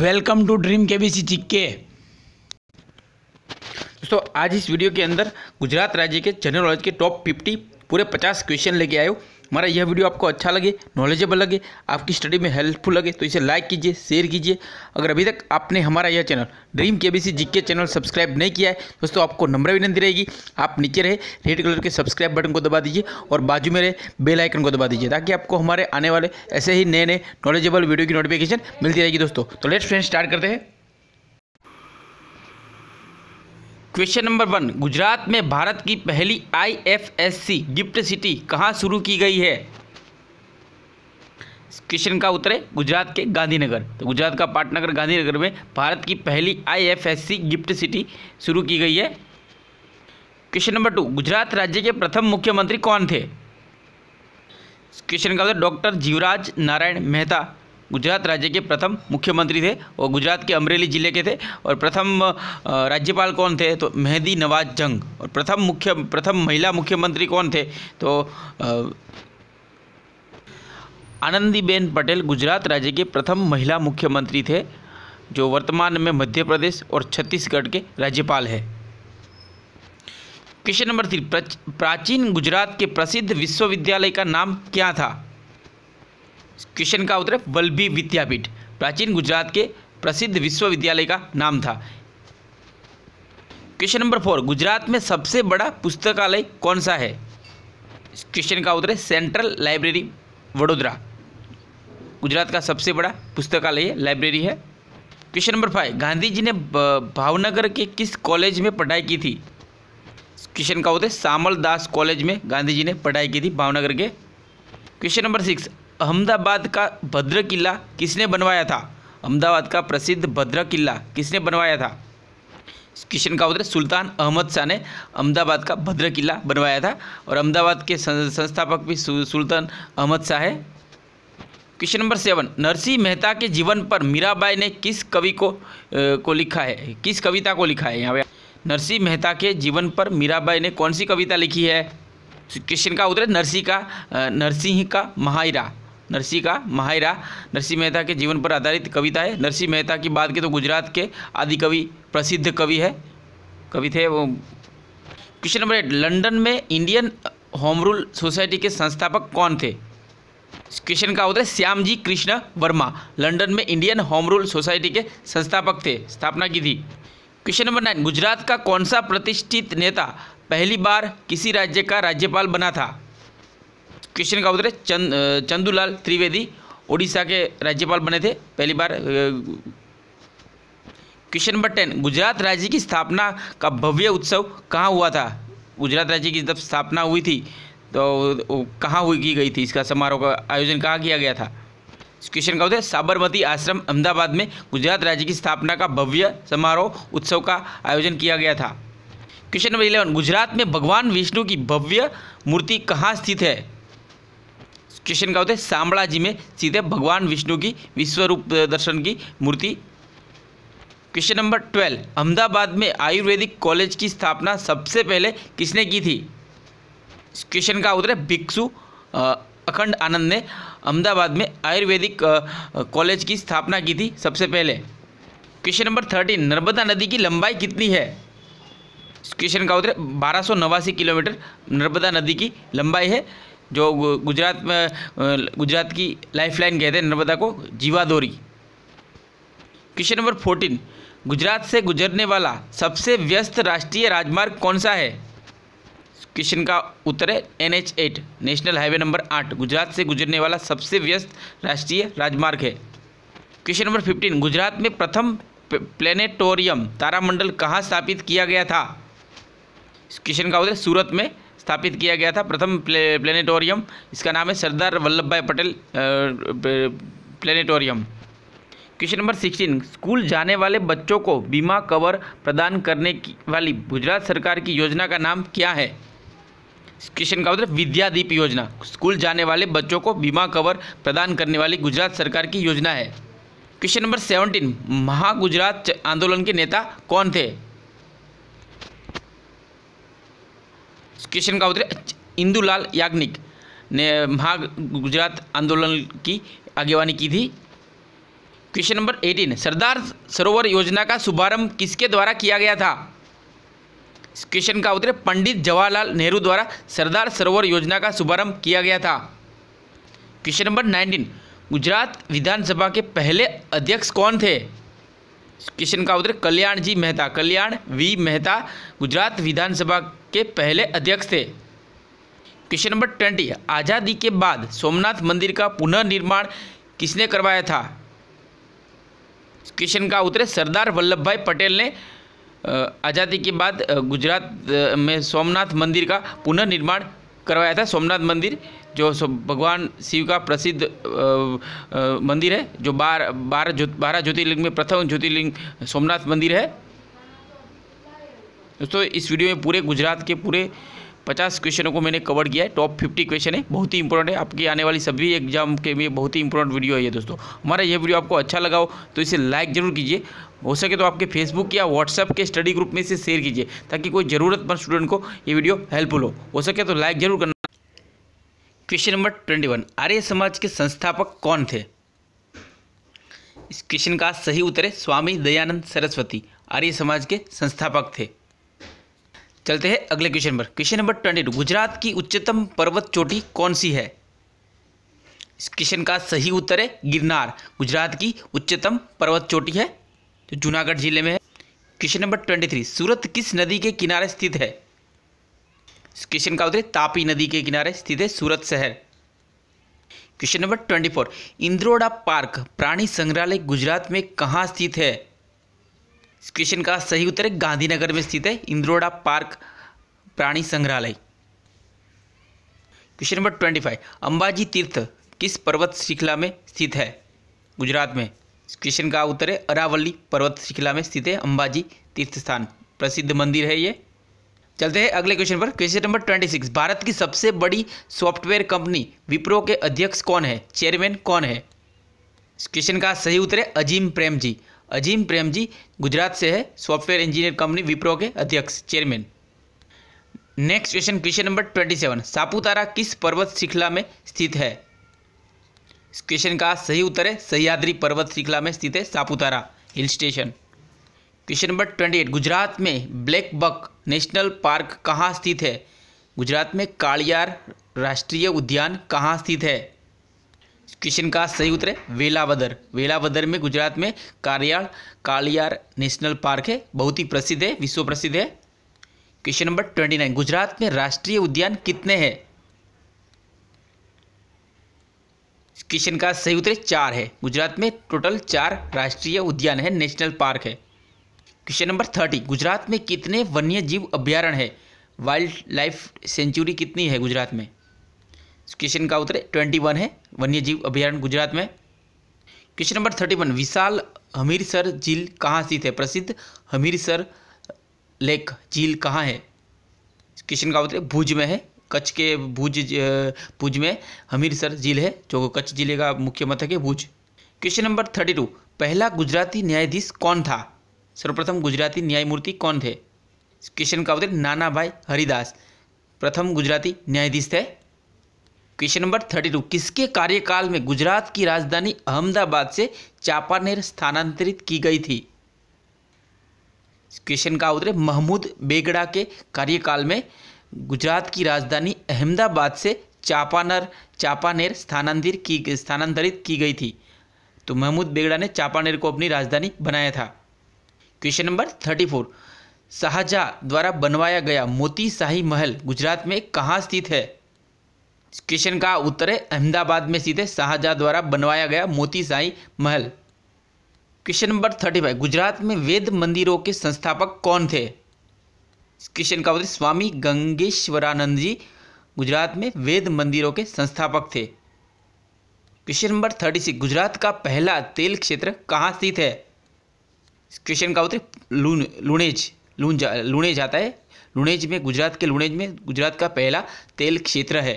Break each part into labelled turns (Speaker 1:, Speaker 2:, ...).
Speaker 1: welcome to dream K B C चिक्के दोस्तों आज इस वीडियो के अंदर गुजरात राज्य के जनरल नॉलेज के टॉप फिफ्टी पूरे पचास क्वेश्चन लेके आए हो हमारा यह वीडियो आपको अच्छा लगे नॉलेजेबल लगे आपकी स्टडी में हेल्पफुल लगे तो इसे लाइक कीजिए शेयर कीजिए अगर अभी तक आपने हमारा यह channel dream K B K channel subscribe नहीं किया है दोस्तों आपको नम्र विनती रहेगी आप नीचे रहे रेड कलर के सब्सक्राइब बटन को दबा दीजिए और बाजू में रहे बेल आइकन को दबा दीजिए ताकि आपको हमारे आने वाले ऐसे ही नए नए नॉलेजेबल वीडियो की नोटिफिकेशन मिलती रहेगी दोस्तों तो लेट्स फ्रेंड स्टार्ट करते हैं क्वेश्चन नंबर वन गुजरात में भारत की पहली आईएफएससी गिफ्ट सिटी कहाँ शुरू की गई है क्वेश्चन का उत्तर है गुजरात के गांधीनगर तो गुजरात का पाटनगर गांधीनगर में भारत की पहली आईएफएससी गिफ्ट सिटी शुरू की गई है क्वेश्चन नंबर टू गुजरात राज्य के प्रथम मुख्यमंत्री कौन थे क्वेश्चन का उत्तर डॉक्टर जीवराज नारायण मेहता गुजरात राज्य के प्रथम मुख्यमंत्री थे और गुजरात के अमरेली ज़िले के थे और प्रथम राज्यपाल कौन थे तो मेहदी नवाज जंग और प्रथम मुख्य प्रथम महिला मुख्यमंत्री कौन थे तो आनंदीबेन पटेल गुजरात राज्य के प्रथम महिला मुख्यमंत्री थे जो वर्तमान में मध्य प्रदेश और छत्तीसगढ़ के राज्यपाल है क्वेश्चन नंबर थ्री प्राचीन गुजरात के प्रसिद्ध विश्वविद्यालय का नाम क्या था क्वेश्चन का उत्तर है विद्यापीठ प्राचीन गुजरात के प्रसिद्ध विश्वविद्यालय का नाम था क्वेश्चन नंबर फोर गुजरात में सबसे बड़ा पुस्तकालय कौन सा है क्वेश्चन का उत्तर है सेंट्रल लाइब्रेरी वडोदरा गुजरात का सबसे बड़ा पुस्तकालय लाइब्रेरी है question number five Gandhi ji ने भावनगर के किस कॉलेज में पढ़ाई की थी क्वेश्चन का उत्तर है सामल दास कॉलेज में गांधी जी ने पढ़ाई की थी भावनगर के क्वेश्चन नंबर सिक्स अहमदाबाद का भद्र किला किसने बनवाया था अहमदाबाद का प्रसिद्ध भद्र किला किसने बनवाया था क्वेश्चन का उत्तर सुल्तान अहमद शाह ने अहमदाबाद का भद्र किला बनवाया था और अहमदाबाद के संस्थापक भी सुल्तान अहमद शाह है question number seven Narsinh Mehta के जीवन पर मीराबाई ने किस कवि को ए, को लिखा है किस कविता को लिखा है यहाँ पे नरसिंह मेहता के जीवन पर मीराबाई ने कौन सी कविता लिखी है क्वेश्चन का उत्तर नरसिंह का नरसिंह का महाईरा नरसी का माहिरा नरसी मेहता के जीवन पर आधारित कविता है नरसी मेहता की बात की तो गुजरात के आदि कवि प्रसिद्ध कवि है कवि थे वो क्वेश्चन नंबर एट लंदन में इंडियन होम रूल सोसाइटी के संस्थापक कौन थे क्वेश्चन का होता है श्याम जी कृष्ण वर्मा लंदन में इंडियन होम रूल सोसाइटी के संस्थापक थे स्थापना की थी क्वेश्चन नंबर नाइन गुजरात का कौन सा प्रतिष्ठित नेता पहली बार किसी राज्य का राज्यपाल बना था क्वेश्चन का उत्तर है चंद चंदूलाल त्रिवेदी ओडिशा के राज्यपाल बने थे पहली बार क्वेश्चन नंबर टेन गुजरात राज्य की स्थापना का भव्य उत्सव कहाँ हुआ था गुजरात राज्य की जब स्थापना हुई थी तो कहाँ हुई की गई थी इसका समारोह का आयोजन कहाँ किया गया था क्वेश्चन का उत्तर साबरमती आश्रम अहमदाबाद में गुजरात राज्य की स्थापना का भव्य समारोह उत्सव का आयोजन किया गया था क्वेश्चन नंबर इलेवन गुजरात में भगवान विष्णु की भव्य मूर्ति कहाँ स्थित है क्वेश्चन का होते हैं सांबड़ा जी में सीधे भगवान विष्णु की विश्व रूप दर्शन की मूर्ति क्वेश्चन नंबर ट्वेल्व अहमदाबाद में आयुर्वेदिक कॉलेज की स्थापना सबसे पहले किसने की थी क्वेश्चन का उत्तर है भिक्षु अखंड आनंद ने अहमदाबाद में आयुर्वेदिक कॉलेज की स्थापना की थी सबसे पहले क्वेश्चन नंबर थर्टीन नर्मदा नदी की लंबाई कितनी है क्वेश्चन का उत्तर बारह किलोमीटर नर्मदा नदी की लंबाई है जो गुजरात में गुजरात की लाइफलाइन कहते हैं नर्मदा को जीवादोरी क्वेश्चन नंबर फोर्टीन गुजरात से गुजरने वाला सबसे व्यस्त राष्ट्रीय राजमार्ग कौन सा है क्वेश्चन का उत्तर है N H eight national highway number आठ गुजरात से गुजरने वाला सबसे व्यस्त राष्ट्रीय राजमार्ग है क्वेश्चन नंबर फिफ्टीन गुजरात में प्रथम प्लेनेटोरियम तारामंडल कहाँ स्थापित किया गया था क्वेश्चन का उत्तर सूरत में स्थापित किया गया था प्रथम प्लेनेटोरियम इसका नाम है Sardar Vallabh Bhai Patel planetarium question number sixteen school जाने वाले बच्चों को बीमा कवर प्रदान करने की वाली गुजरात सरकार की योजना का नाम क्या है क्वेश्चन का मतलब विद्यादीप योजना स्कूल जाने वाले बच्चों को बीमा कवर प्रदान करने वाली गुजरात सरकार की योजना है क्वेश्चन नंबर सेवनटीन महागुजरात आंदोलन के नेता कौन थे क्वेश्चन का उत्तर इंदुलाल याग्निक ने महा गुजरात आंदोलन की आगेवानी की थी क्वेश्चन नंबर एटीन सरदार सरोवर योजना का शुभारंभ किसके द्वारा किया गया था क्वेश्चन का उत्तर पंडित जवाहरलाल नेहरू द्वारा सरदार सरोवर योजना का शुभारंभ किया गया था question number nineteen Gujarat Vidhan Sabha के पहले अध्यक्ष कौन थे क्वेश्चन का उत्तर कल्याण जी मेहता कल्याण वी मेहता गुजरात विधानसभा के पहले अध्यक्ष थे क्वेश्चन नंबर ट्वेंटी आज़ादी के बाद सोमनाथ मंदिर का पुनर्निर्माण किसने करवाया था क्वेश्चन का उत्तर सरदार वल्लभ भाई पटेल ने आज़ादी के बाद गुजरात में सोमनाथ मंदिर का पुनर्निर्माण करवाया था सोमनाथ मंदिर जो भगवान शिव का प्रसिद्ध मंदिर है जो बार बारह बारह ज्योतिर्लिंग में प्रथम ज्योतिर्लिंग सोमनाथ मंदिर है दोस्तों इस वीडियो में पूरे गुजरात के पूरे पचास क्वेश्चनों को मैंने कवर किया है टॉप फिफ्टी क्वेश्चन है बहुत ही इंपॉर्टेंट है आपकी आने वाली सभी एग्जाम के लिए बहुत ही इंपॉर्टेंट वीडियो है ये दोस्तों हमारा ये वीडियो आपको अच्छा लगा हो तो इसे लाइक जरूर कीजिए हो सके तो आपके फेसबुक या व्हाट्सएप के स्टडी ग्रुप में इसे शेयर कीजिए ताकि कोई ज़रूरतमंद स्टूडेंट को ये वीडियो हेल्पफुल हो हो सके तो लाइक जरूर करना question number twenty one Arya Samaj के संस्थापक कौन थे इस क्वेश्चन का सही उत्तर है स्वामी दयानंद सरस्वती आर्य समाज के संस्थापक थे चलते हैं अगले क्वेश्चन पर question number twenty two Gujarat की उच्चतम पर्वत चोटी कौन सी है इस क्वेश्चन का सही उत्तर है गिरनार गुजरात की उच्चतम पर्वत चोटी है जो जूनागढ़ जिले में है question number twenty three Surat किस नदी के किनारे स्थित है इस क्वेश्चन का उत्तर है तापी नदी के किनारे स्थित है सूरत शहर question number twenty four Indroda park प्राणी संग्रहालय गुजरात में कहाँ स्थित है इस क्वेश्चन का सही उत्तर है गांधीनगर में स्थित है इंद्रोड़ा पार्क प्राणी संग्रहालय question number twenty five Ambaji तीर्थ किस पर्वत श्रृंखला में स्थित है गुजरात में इस क्वेश्चन का उत्तर है अरावली पर्वत श्रृंखला में स्थित है अंबाजी तीर्थ स्थान प्रसिद्ध मंदिर है ये चलते हैं अगले क्वेश्चन पर question number twenty six Bharat की सबसे बड़ी सॉफ्टवेयर कंपनी विप्रो के अध्यक्ष कौन है चेयरमैन कौन है इस क्वेश्चन का सही उत्तर है अजीम प्रेम जी अजीम प्रेम जी गुजरात से है सॉफ्टवेयर इंजीनियर कंपनी विप्रो के अध्यक्ष chairman next question question number twenty seven Saputara किस पर्वत श्रृंखला में स्थित है इस क्वेश्चन का सही उत्तर है सह्याद्री पर्वत श्रृंखला में स्थित है Saputara hill station question number twenty eight Gujarat में ब्लैक बक नेशनल पार्क कहाँ स्थित है गुजरात में कालियार राष्ट्रीय उद्यान कहाँ स्थित है क्वेश्चन का सही उत्तर है वेलावदर वेलावदर में गुजरात में कारियाल कालियार नेशनल पार्क है बहुत ही प्रसिद्ध है विश्व प्रसिद्ध है question number twenty nine Gujarat में राष्ट्रीय उद्यान कितने हैं क्वेश्चन का सही उत्तर चार है गुजरात में टोटल चार राष्ट्रीय उद्यान है नेशनल पार्क है क्वेश्चन नंबर थर्टी गुजरात में कितने वन्य जीव अभ्यारण है वाइल्ड लाइफ सेंचुरी कितनी है गुजरात में क्वेश्चन का उत्तर ट्वेंटी वन है वन्य जीव अभ्यारण्य गुजरात में क्वेश्चन नंबर थर्टी वन विशाल हमीरसर झील कहाँ स्थित है प्रसिद्ध हमीरसर लेक झील कहाँ है क्वेश्चन का उत्तर भुज में है कच्छ के भुज भुज में हमीरसर झील है जो कच्छ जिले का मुख्य मथक है Bhuj question number thirty two पहला गुजराती न्यायाधीश कौन था सर्वप्रथम गुजराती न्यायमूर्ति कौन थे क्वेश्चन का उत्तर नाना भाई हरिदास प्रथम गुजराती न्यायाधीश थे क्वेश्चन नंबर थर्टी टू किसके कार्यकाल में गुजरात की राजधानी अहमदाबाद से चापानेर स्थानांतरित की गई थी क्वेश्चन का उत्तर महमूद बेगड़ा के कार्यकाल में गुजरात की राजधानी अहमदाबाद से चापानर चापानेर स्थानांतरित की स्थानांतरित की गई थी तो महमूद बेगड़ा ने चापानेर को अपनी राजधानी बनाया था question number thirty four Shahjahan द्वारा बनवाया गया मोती शाही महल गुजरात में कहाँ स्थित है क्वेश्चन का उत्तर है अहमदाबाद में स्थित है शाहजहाँ द्वारा बनवाया गया Motishahi Mahal question number thirty five Gujarat में वेद मंदिरों के संस्थापक कौन थे क्वेश्चन का उत्तर स्वामी गंगेश्वरानंद जी गुजरात में वेद मंदिरों के संस्थापक थे question number thirty six Gujarat का पहला तेल क्षेत्र कहाँ स्थित है क्वेश्चन का उत्तर लून लुणेज लून जा, लुणेज आता है लुणेज में गुजरात के लुणेज में गुजरात का पहला तेल क्षेत्र है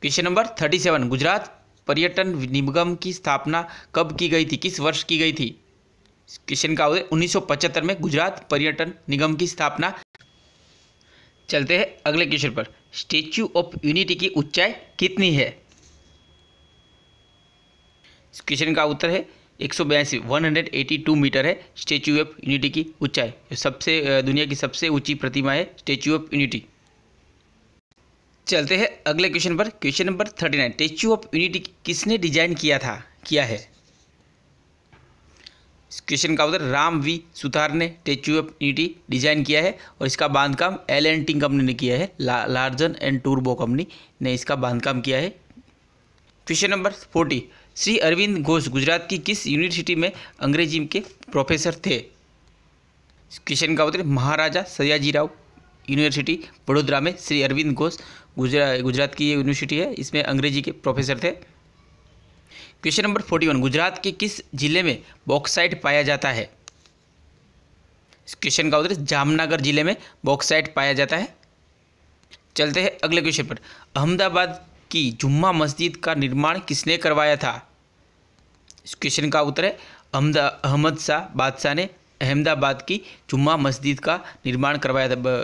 Speaker 1: question number thirty seven Gujarat पर्यटन निगम की स्थापना कब की गई थी किस वर्ष की गई थी क्वेश्चन का उन्नीस सौ में गुजरात पर्यटन निगम की स्थापना चलते हैं अगले क्वेश्चन पर स्टेच्यू ऑफ यूनिटी की ऊंचाई कितनी है क्वेश्चन का उत्तर है एक सौ बयासी one hundred eighty two meter है स्टेच्यू ऑफ यूनिटी की ऊंचाई सबसे दुनिया की सबसे ऊंची प्रतिमा है स्टेच्यू ऑफ यूनिटी चलते हैं अगले क्वेश्चन पर question number thirty nine Statue of Unity किसने डिजाइन किया था किया है इस क्वेश्चन का उत्तर राम वी सुथार ने स्टेच्यू ऑफ यूनिटी डिजाइन किया है और इसका बांधकाम एल एंड टी कंपनी ने किया है ला, लार्जन एंड टूरबो कंपनी ने इसका बांधकाम किया है question number forty Shri Arvind Ghosh Gujarat की किस यूनिवर्सिटी में अंग्रेजी के प्रोफेसर थे क्वेश्चन का उत्तर महाराजा सयाजीराव यूनिवर्सिटी बड़ोदरा में श्री अरविंद घोष गुजरा गुजरात की ये यूनिवर्सिटी है इसमें अंग्रेजी के प्रोफेसर थे question number forty one Gujarat के किस जिले में बॉक्साइट पाया जाता है इस क्वेश्चन का उत्तर जामनगर जिले में बॉक्साइट पाया जाता है चलते हैं अगले क्वेश्चन पर अहमदाबाद की जुम्मा मस्जिद का निर्माण किसने करवाया था इस क्वेश्चन का उत्तर है अहमद शाह बादशाह ने अहमदाबाद की जुम्मा मस्जिद का निर्माण करवाया था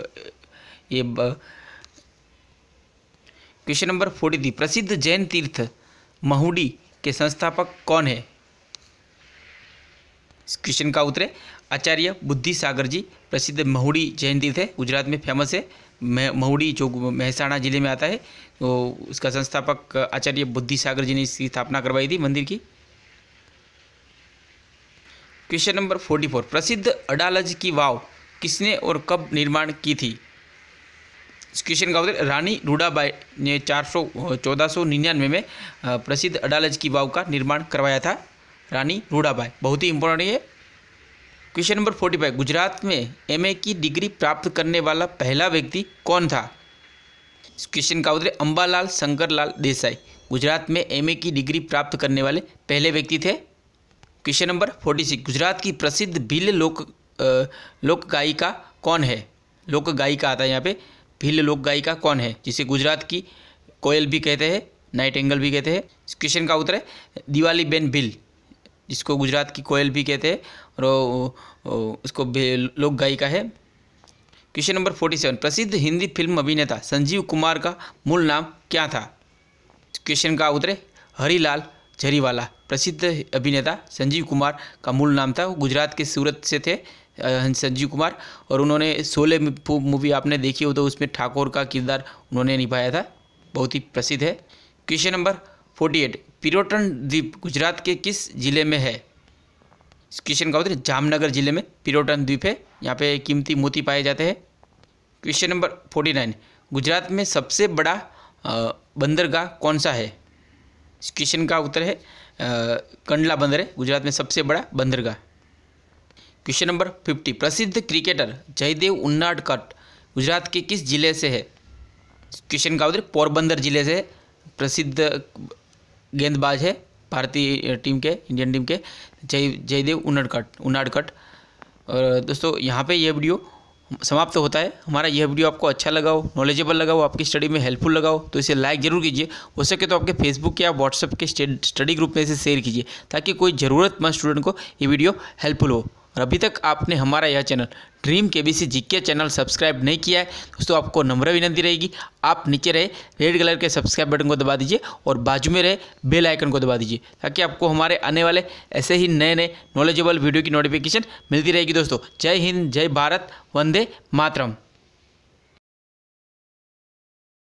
Speaker 1: ये क्वेश्चन नंबर फोर्टी थ्री प्रसिद्ध जैन तीर्थ महुडी के संस्थापक कौन है इस क्वेश्चन का उत्तर है आचार्य बुद्धि सागर जी प्रसिद्ध महुड़ी जैन तीर्थ है गुजरात में फेमस है महुड़ी जो महसाणा जिले में आता है तो उसका संस्थापक आचार्य बुद्धि सागर जी ने इसकी स्थापना करवाई थी मंदिर की क्वेश्चन नंबर फोर्टी फोर प्रसिद्ध अडालज की वाव किसने और कब निर्माण की थी इस क्वेश्चन का उत्तर रानी रूडाबाई ने चार सौ चौदह सौ निन्यानवे में प्रसिद्ध अडालज की वाव का निर्माण करवाया था रानी रूडाबाई बहुत ही इंपॉर्टेंट है question number forty five Gujarat में एमए की डिग्री प्राप्त करने वाला पहला व्यक्ति कौन था इस क्वेश्चन का उत्तर अम्बालाल शंकरलाल देसाई गुजरात में एमए की डिग्री प्राप्त करने वाले पहले व्यक्ति थे question number forty six Gujarat की प्रसिद्ध भील लोक लोक गायिका कौन है लोक गायिका आता है यहाँ पे भील लोक गायिका कौन है जिसे गुजरात की कोयल भी कहते हैं नाइट एंगल भी कहते हैं इस क्वेश्चन का उत्तर है दिवाली बेन भील जिसको गुजरात की कोयल भी कहते हैं और उसको लोक गायिका है क्वेश्चन नंबर फोर्टी सेवन प्रसिद्ध हिंदी फिल्म अभिनेता संजीव कुमार का मूल नाम क्या था क्वेश्चन का उत्तर है हरिलाल झरीवाला प्रसिद्ध अभिनेता संजीव कुमार का मूल नाम था गुजरात के सूरत से थे संजीव कुमार और उन्होंने सोले मूवी आपने देखी हो तो उसमें ठाकुर का किरदार उन्होंने निभाया था बहुत ही प्रसिद्ध है question number forty eight Pirotan द्वीप गुजरात के किस ज़िले में है क्वेश्चन का उत्तर जामनगर ज़िले में पिरोटन द्वीप है यहाँ पे कीमती मोती पाए जाते हैं question number forty nine Gujarat में सबसे बड़ा बंदरगाह कौन सा है इस क्वेश्चन का उत्तर है कंडला बंदर है गुजरात में सबसे बड़ा बंदरगाह क्वेश्चन नंबर फिफ्टी प्रसिद्ध क्रिकेटर जयदेव उन्नाडकट गुजरात के किस जिले से है क्वेश्चन का उत्तर पोरबंदर जिले से प्रसिद्ध गेंदबाज है भारतीय टीम के इंडियन टीम के जय जयदेव उन्नाडकट उन्नाडकट और दोस्तों यहाँ पे ये वीडियो समाप्त होता है हमारा यह वीडियो आपको अच्छा लगा हो नॉलेजेबल लगा हो आपकी स्टडी में हेल्पफुल लगा हो तो इसे लाइक जरूर कीजिए हो सके तो आपके फेसबुक या व्हाट्सएप के स्टडी ग्रुप में इसे शेयर कीजिए ताकि कोई ज़रूरतमंद स्टूडेंट को ये वीडियो हेल्पफुल हो और अभी तक आपने हमारा यह channel dream K B C G K channel subscribe नहीं किया है दोस्तों आपको नम्र विनती रहेगी आप नीचे रहे रेड कलर के सब्सक्राइब बटन को दबा दीजिए और बाजू में रहे बेल आइकन को दबा दीजिए ताकि आपको हमारे आने वाले ऐसे ही नए नए नॉलेजेबल वीडियो की नोटिफिकेशन मिलती रहेगी दोस्तों जय हिंद जय भारत वंदे मातरम